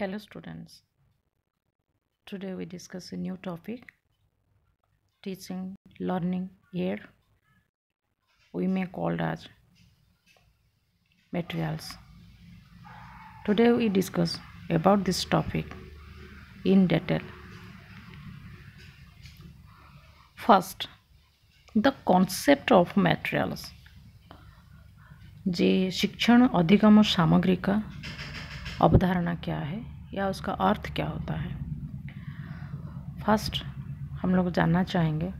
hello students today we discuss a new topic teaching learning air we may called as materials today we discuss about this topic in detail first the concept of materials जे शिक्षण अधिगम सामग्री का अवधारणा क्या है या उसका अर्थ क्या होता है फर्स्ट हम लोग जानना चाहेंगे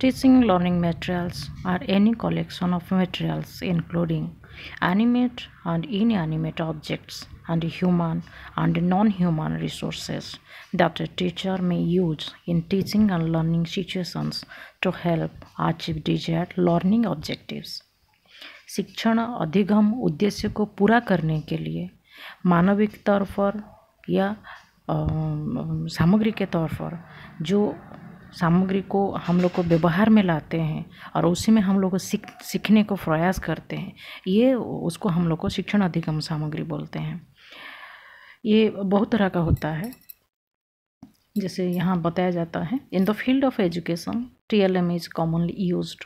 teaching learning materials are any collection of materials including animate and inanimate objects and human and non human resources that a teacher may use in teaching and learning situations to help achieve desire learning objectives शिक्षण अधिगम उद्देश्य को पूरा करने के लिए मानविक तौर पर या सामग्री के तौर पर जो सामग्री को हम लोग को व्यवहार में लाते हैं और उसी में हम लोग सीख सीखने को प्रयास करते हैं ये उसको हम लोग को शिक्षण अधिगम सामग्री बोलते हैं ये बहुत तरह का होता है जैसे यहाँ बताया जाता है in the field of education T L M is commonly use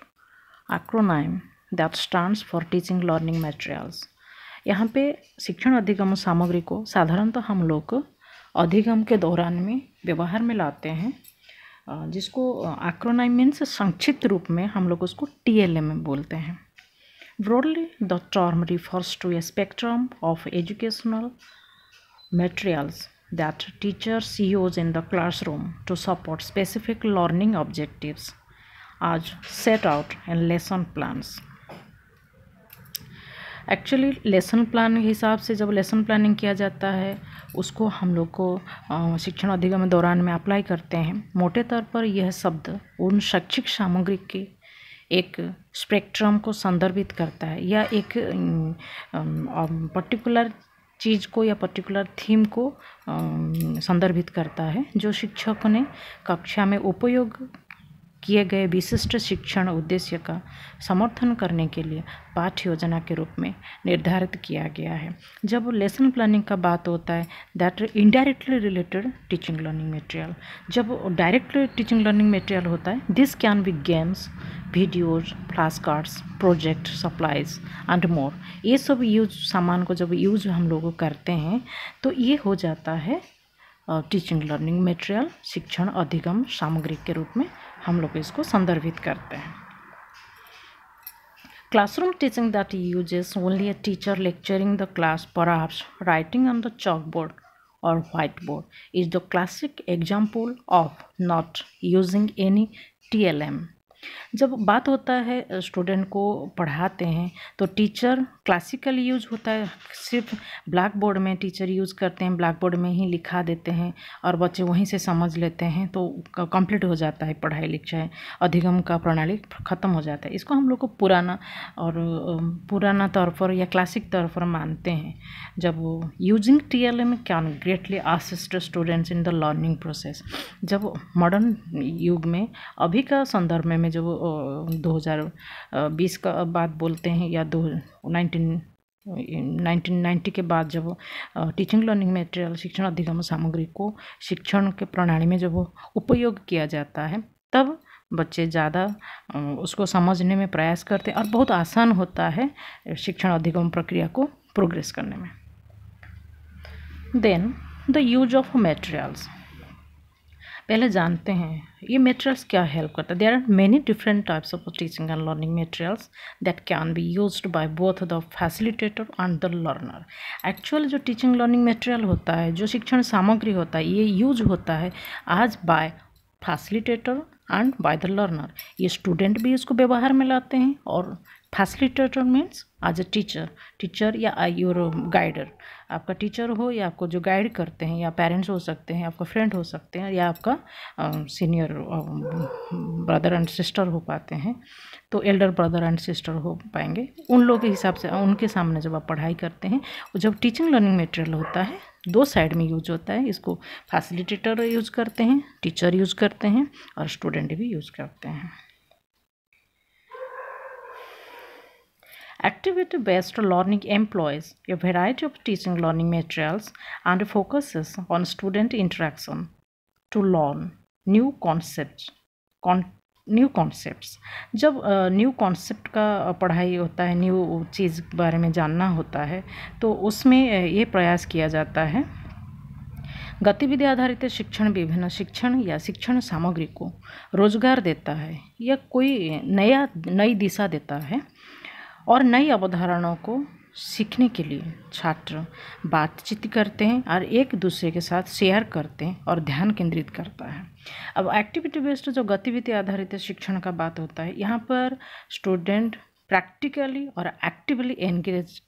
acronym that stand for teaching learning materials यहाँ पे शिक्षण अधिगम सामग्री को साधारणतः तो हम लोग अधिगम के दौरान में व्यवहार में लाते हैं जिसको एक्रोनाइम मीन्स संक्षिप्त रूप में हम लोग उसको टी एल में बोलते हैं broadly the term refers to a spectrum of educational materials that teachers use in the classroom to support specific learning objectives as set out and lesson plans actually lesson plan के हिसाब से जब lesson planning किया जाता है उसको हम लोग को शिक्षण अधिगम दौरान में अप्लाई करते हैं मोटे तौर पर यह शब्द उन शैक्षिक सामग्री के एक स्पेक्ट्रम को संदर्भित करता है या एक पर्टिकुलर चीज़ को या पर्टिकुलर थीम को संदर्भित करता है जो शिक्षक ने कक्षा में उपयोग किए गए विशिष्ट शिक्षण उद्देश्य का समर्थन करने के लिए पाठ्य योजना के रूप में निर्धारित किया गया है जब लेसन प्लानिंग का बात होता है that indirectly related teaching learning material जब डायरेक्टली टीचिंग लर्निंग मटेरियल होता है this can be games videos flash cards project supplies and more ये सब यूज सामान को जब यूज हम लोग करते हैं तो ये हो जाता है टीचिंग लर्निंग मटेरियल शिक्षण अधिगम सामग्री के रूप में हम लोग इसको संदर्भित करते हैं classroom teaching that use only a teacher lecturing the class perhaps writing on the chalkboard और white board is the classic example of not using any T L M जब बात होता है स्टूडेंट को पढ़ाते हैं तो टीचर क्लासिकल यूज होता है सिर्फ ब्लैक बोर्ड में टीचर यूज़ करते हैं ब्लैक बोर्ड में ही लिखा देते हैं और बच्चे वहीं से समझ लेते हैं तो कंप्लीट हो जाता है पढ़ाई लिखाई अधिगम का प्रणाली ख़त्म हो जाता है इसको हम लोग को पुराना और पुराना तौर पर या क्लासिक तौर पर मानते हैं जब using T L M can greatly assist students in the learning process जब मॉडर्न युग में अभी का संदर्भ में जब दो हज़ार बीस का बाद बोलते हैं या दो नाइनटीन 1990 के बाद जब टीचिंग लर्निंग मेटेरियल शिक्षण अधिगम सामग्री को शिक्षण के प्रणाली में जब उपयोग किया जाता है तब बच्चे ज़्यादा उसको समझने में प्रयास करते हैं और बहुत आसान होता है शिक्षण अधिगम प्रक्रिया को प्रोग्रेस करने में then the use of materials पहले जानते हैं ये मेटेरियल्स क्या हेल्प करता है there are many different types of teaching and learning materials that can be use by both the facilitator and the learner actual जो टीचिंग लर्निंग मेटेरियल होता है जो शिक्षण सामग्री होता है ये यूज होता है as by facilitator and by the learner ये स्टूडेंट भी इसको व्यवहार में लाते हैं और facilitator means as a teacher teacher या योर uh, गाइडर um, आपका टीचर हो या आपको जो गाइड करते हैं या पेरेंट्स हो सकते हैं आपका फ्रेंड हो सकते हैं या आपका सीनियर ब्रदर एंड सिस्टर हो पाते हैं तो एल्डर ब्रदर एंड सिस्टर हो पाएंगे उन लोगों के हिसाब से उनके सामने जब आप पढ़ाई करते हैं जब टीचिंग लर्निंग मटेरियल होता है दो साइड में यूज होता है इसको फैसिलिटेटर यूज़ करते हैं टीचर यूज़ करते हैं और स्टूडेंट भी यूज़ करते हैं Activity based learning employs a variety of teaching learning materials and focuses on student interaction to learn new concepts. Con new concepts जब न्यू uh, कॉन्सेप्ट का पढ़ाई होता है न्यू चीज़ के बारे में जानना होता है तो उसमें ये प्रयास किया जाता है गतिविधि आधारित शिक्षण विभिन्न शिक्षण या शिक्षण सामग्री को रोजगार देता है या कोई नया नई दिशा देता है और नई अवधारणाओं को सीखने के लिए छात्र बातचीत करते हैं और एक दूसरे के साथ शेयर करते हैं और ध्यान केंद्रित करता है अब एक्टिविटी बेस्ड जो गतिविधि आधारित शिक्षण का बात होता है यहाँ पर स्टूडेंट प्रैक्टिकली और actively engage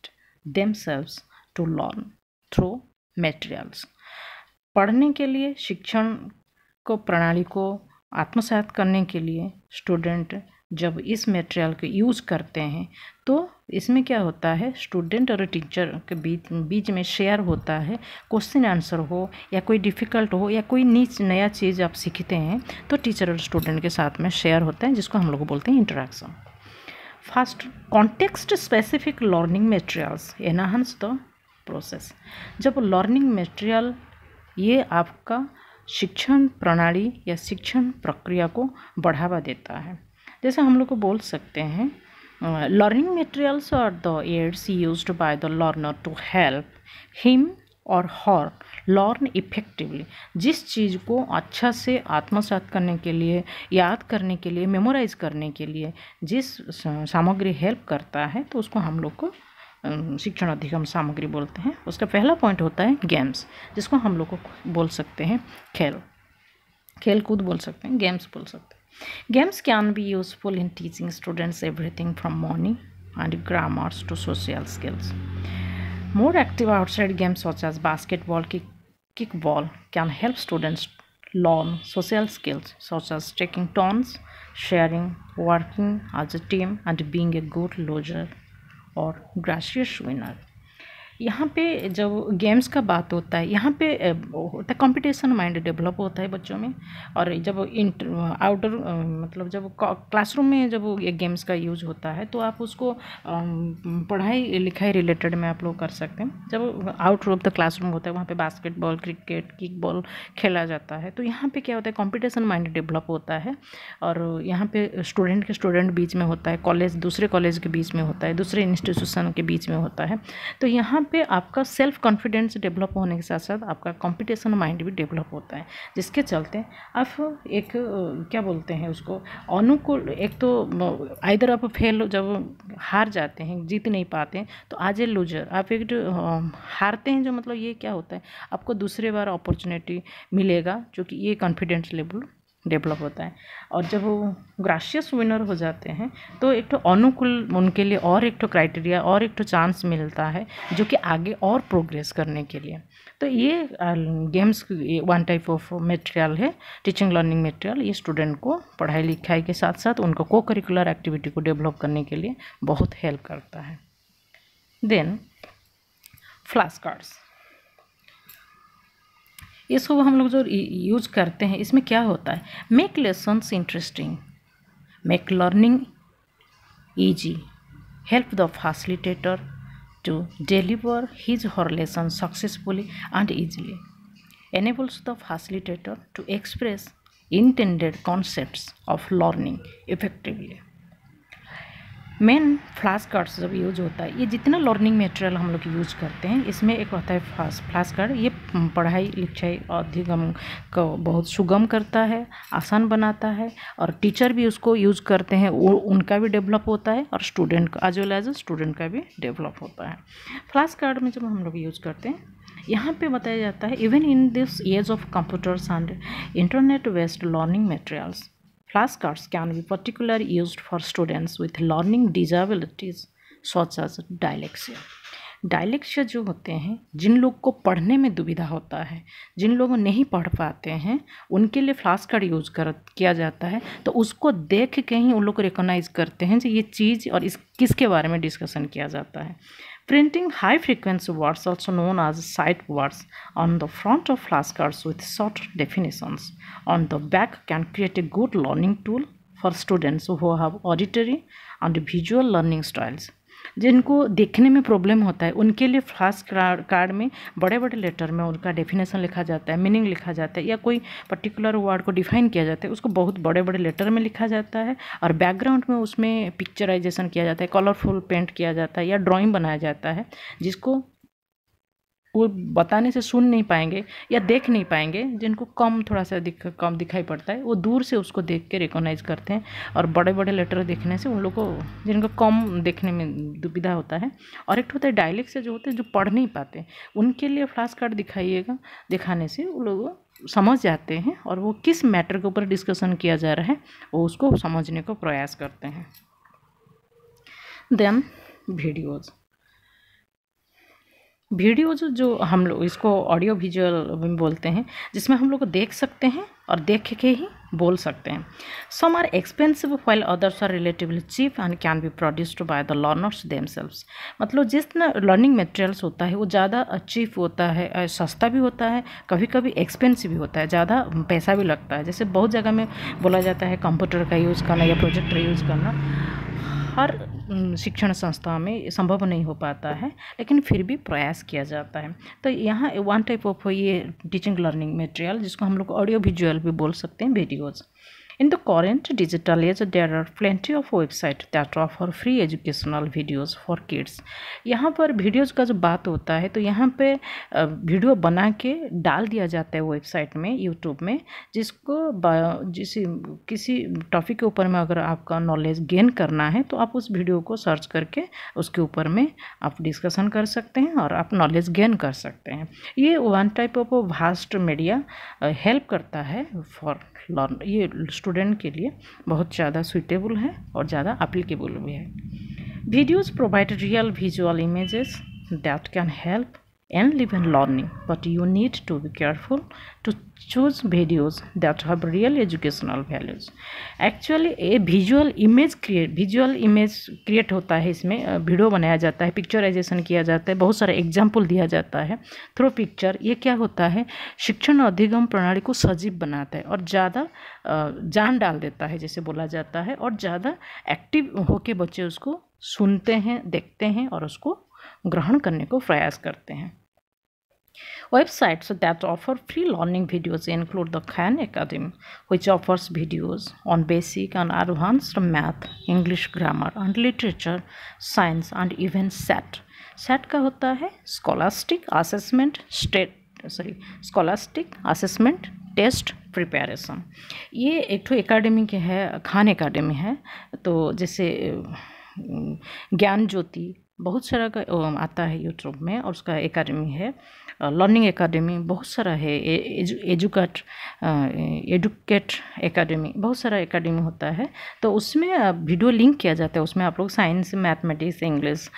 themselves to learn through materials पढ़ने के लिए शिक्षण को प्रणाली को आत्मसात करने के लिए स्टूडेंट जब इस मटेरियल को यूज करते हैं तो इसमें क्या होता है स्टूडेंट और टीचर के बीच बीच में शेयर होता है क्वेश्चन आंसर हो या कोई डिफ़िकल्ट हो या कोई नीच नया चीज़ आप सीखते हैं तो टीचर और स्टूडेंट के साथ में शेयर होता है जिसको हम लोग बोलते हैं interaction first context specific learning materials enhance the process जब लर्निंग मेटेरियल ये आपका शिक्षण प्रणाली या शिक्षण प्रक्रिया को बढ़ावा देता है जैसे हम लोग को बोल सकते हैं लर्निंग मटेरियल्स और the aids use by the learner to help him और हॉर लर्न इफेक्टिवली जिस चीज़ को अच्छा से आत्मसात करने के लिए याद करने के लिए मेमोराइज करने के लिए जिस सामग्री हेल्प करता है तो उसको हम लोग को शिक्षण अधिगम सामग्री बोलते हैं उसका पहला पॉइंट होता है गेम्स जिसको हम लोग को बोल सकते हैं खेल खेल कूद बोल सकते हैं गेम्स बोल सकते हैं Games can be useful in teaching students everything from money and grammars to social skills. More active outside games such as basketball, kick, kickball can help students learn social skills such as taking turns, sharing, working as a team and being a good loser or gracious winner. यहाँ पे जब games का बात होता है यहाँ पे होता है कॉम्पिटिशन माइंड डेवलप होता है बच्चों में और जब इंटर आउटडोर मतलब जब क्लासरूम में जब ये गेम्स का यूज होता है तो आप उसको पढ़ाई लिखाई रिलेटेड में आप लोग कर सकते हैं जब आउट ऑफ द क्लासरूम होता है वहाँ पे बास्केटबॉल क्रिकेट किक बॉल खेला जाता है तो यहाँ पर क्या होता है कॉम्पिटिशन माइंड डेवलप होता है और यहाँ पर स्टूडेंट के स्टूडेंट बीच में होता है कॉलेज दूसरे कॉलेज के बीच में होता है दूसरे इंस्टीट्यूशन के बीच में होता है तो यहाँ पे आपका सेल्फ कॉन्फिडेंस डेवलप होने के साथ साथ आपका कंपटीशन माइंड भी डेवलप होता है जिसके चलते आप एक क्या बोलते हैं उसको अनुकूल एक तो आइधर आप फेल जब हार जाते हैं जीत नहीं पाते हैं तो आज ए लूजर आप एक हारते हैं जो मतलब ये क्या होता है आपको दूसरे बार अपॉर्चुनिटी मिलेगा जो कि ये कॉन्फिडेंस लेवल डेवलप होता है और जब वो ग्राशियस विनर हो जाते हैं तो एक तो अनुकूल उनके लिए और एक तो क्राइटेरिया और एक तो चांस मिलता है जो कि आगे और प्रोग्रेस करने के लिए तो ये games one type of material है टीचिंग लर्निंग मटेरियल ये स्टूडेंट को पढ़ाई लिखाई के साथ साथ उनको को करिकुलर एक्टिविटी को डेवलप करने के लिए बहुत हेल्प करता है देन फ्लास्कार्ड्स इसको हम लोग जो यूज करते हैं इसमें क्या होता है make lessons interesting make learning easy help the facilitator to deliver his her lesson successfully and easily enables the facilitator to express intended concepts of learning effectively main flash cards जब use होता है ये जितना learning material हम लोग use करते हैं इसमें एक होता है फ्लास्क फ्लाश कार्ड ये पढ़ाई लिखाई अधिगम को बहुत सुगम करता है आसान बनाता है और टीचर भी उसको यूज करते हैं वो उनका भी डेवलप होता है और स्टूडेंट का एज वेल एज स्टूडेंट का भी डेवलप होता है फ्लाश कार्ड में जब हम लोग यूज करते हैं यहाँ पे बताया जाता है even in this age of computers and internet based learning materials Flashcards can be particularly used for students with learning disabilities such as dyslexia. Dyslexia जो होते हैं जिन लोग को पढ़ने में दुविधा होता है जिन लोग नहीं पढ़ पाते हैं उनके लिए फ्लास कार्ड यूज़ कर किया जाता है तो उसको देख के ही उन लोग को रिकोगनाइज़ करते हैं कि ये चीज़ और इस किसके बारे में डिस्कशन किया जाता है Printing high-frequency words also known as sight words on the front of flashcards with short definitions on the back can create a good learning tool for students who have auditory and visual learning styles. जिनको देखने में problem होता है उनके लिए fast card में बड़े बड़े लेटर में उनका डेफिनेशन लिखा जाता है मीनिंग लिखा जाता है या कोई पर्टिकुलर वर्ड को डिफाइन किया जाता है उसको बहुत बड़े बड़े लेटर में लिखा जाता है और बैकग्राउंड में उसमें पिक्चराइजेशन किया जाता है कलरफुल पेंट किया जाता है या ड्राइंग बनाया जाता है जिसको पूर्व बताने से सुन नहीं पाएंगे या देख नहीं पाएंगे जिनको कम थोड़ा सा दिख कम दिखाई पड़ता है वो दूर से उसको देख के रिकोगनाइज़ करते हैं और बड़े बड़े लेटर देखने से उन लोग को जिनको कम देखने में दुविधा होता है और एक तो होता है डायलेक्ट से जो होते हैं जो पढ़ नहीं पाते उनके लिए फ्लास्ट कार्ड दिखाइएगा दिखाने से वो लोग समझ जाते हैं और वो किस मैटर के ऊपर डिस्कशन किया जा रहा है वो उसको समझने को प्रयास करते हैं देन वीडियोज़ वीडियो जो जो हम लोग इसको ऑडियो विजुअल बोलते हैं जिसमें हम लोग देख सकते हैं और देख के ही बोल सकते हैं some are expensive while others are relatively cheap and can be produced by the learners them मतलब जिस लर्निंग मटेरियल्स होता है वो ज़्यादा चीप होता है सस्ता भी होता है कभी कभी एक्सपेंसिव भी होता है ज़्यादा पैसा भी लगता है जैसे बहुत जगह में बोला जाता है कंप्यूटर का यूज़ करना या प्रोजेक्टर यूज़ करना हर शिक्षण संस्थाओं में संभव नहीं हो पाता है लेकिन फिर भी प्रयास किया जाता है तो यहाँ वन टाइप ऑफ ये टीचिंग लर्निंग मटेरियल जिसको हम लोग ऑडियो विजुअल भी बोल सकते हैं videos In the current digital age, there are plenty of website that offer free educational videos for kids. यहाँ पर videos का जो बात होता है तो यहाँ पर वीडियो बना के डाल दिया जाता है वेबसाइट में यूट्यूब में जिसको जिस किसी टॉपिक के ऊपर में अगर आपका नॉलेज गेन करना है तो आप उस वीडियो को सर्च करके उसके ऊपर में आप डिस्कशन कर सकते हैं और आप नॉलेज गेन कर सकते हैं ये one type of vast media help करता है फॉर लर्न ये स्टूडेंट के लिए बहुत ज़्यादा सुइटेबल है और ज़्यादा अप्लीकेबल भी है videos provide real visual images that can help and live in learning but you need to be careful to choose videos that have real educational values actually a visual image create visual image create होता है इसमें video बनाया जाता है picturisation किया जाता है बहुत सारे एग्जाम्पल दिया जाता है थ्रो पिक्चर ये क्या होता है शिक्षण अधिगम प्रणाली को सजीव बनाता है और ज़्यादा जान डाल देता है जैसे बोला जाता है और ज़्यादा एक्टिव होके बच्चे उसको सुनते हैं देखते हैं और उसको ग्रहण करने को प्रयास करते हैं websites that offer free learning videos include the Khan Academy which offers videos on basic and advance math English grammar and literature science and even SAT SAT का होता है scholastic assessment state sorry scholastic assessment test preparation ये एक तो academy के है Khan academy है तो जैसे ज्ञान ज्योति बहुत सारा का आता है यूट्यूब में और उसका एकेडमी है लर्निंग एकेडमी बहुत सारा है एजुकेट एडुकेट एकेडमी बहुत सारा एकेडमी होता है तो उसमें वीडियो लिंक किया जाता है उसमें आप लोग साइंस मैथमेटिक्स इंग्लिश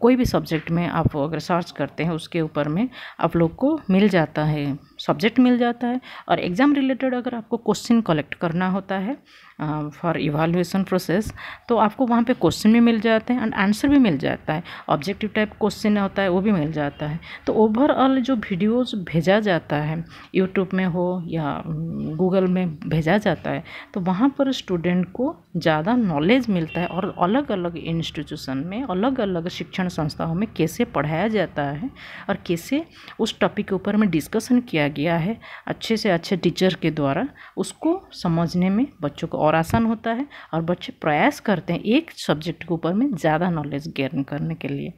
कोई भी सब्जेक्ट में आप अगर सर्च करते हैं उसके ऊपर में आप लोग को मिल जाता है सब्जेक्ट मिल जाता है और एग्ज़ाम रिलेटेड अगर आपको क्वेश्चन कलेक्ट करना होता है फॉर इवाल्युएसन प्रोसेस तो आपको वहाँ पे क्वेश्चन भी मिल जाते हैं एंड आंसर भी मिल जाता है ऑब्जेक्टिव टाइप क्वेश्चन होता है वो भी मिल जाता है तो ओवरऑल जो वीडियोस भेजा जाता है यूट्यूब में हो या गूगल में भेजा जाता है तो वहाँ पर स्टूडेंट को ज़्यादा नॉलेज मिलता है और अलग अलग इंस्टीट्यूशन में अलग अलग शिक्षण संस्थाओं में कैसे पढ़ाया जाता है और कैसे उस टॉपिक के ऊपर में डिस्कशन किया गया है अच्छे से अच्छे टीचर के द्वारा उसको समझने में बच्चों को और आसान होता है और बच्चे प्रयास करते हैं एक सब्जेक्ट के ऊपर में ज़्यादा नॉलेज गेन करने के लिए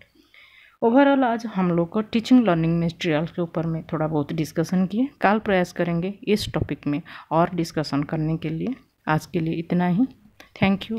ओवरऑल आज हम लोग को टीचिंग लर्निंग मेटेरियल के ऊपर में थोड़ा बहुत डिस्कशन किए कल प्रयास करेंगे इस टॉपिक में और डिस्कशन करने के लिए आज के लिए इतना ही थैंक यू